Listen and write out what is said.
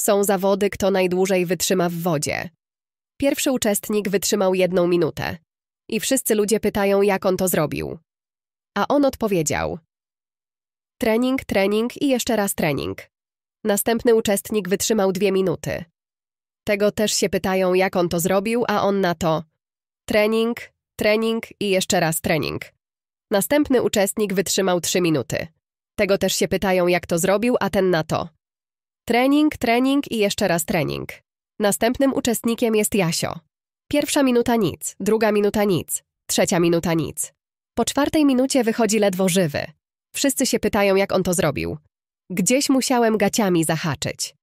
Są zawody, kto najdłużej wytrzyma w wodzie. Pierwszy uczestnik wytrzymał jedną minutę. I wszyscy ludzie pytają, jak on to zrobił. A on odpowiedział. Trening, trening i jeszcze raz trening. Następny uczestnik wytrzymał dwie minuty. Tego też się pytają, jak on to zrobił, a on na to. Trening, trening i jeszcze raz trening. Następny uczestnik wytrzymał trzy minuty. Tego też się pytają, jak to zrobił, a ten na to. Trening, trening i jeszcze raz trening. Następnym uczestnikiem jest Jasio. Pierwsza minuta nic, druga minuta nic, trzecia minuta nic. Po czwartej minucie wychodzi ledwo żywy. Wszyscy się pytają, jak on to zrobił. Gdzieś musiałem gaciami zahaczyć.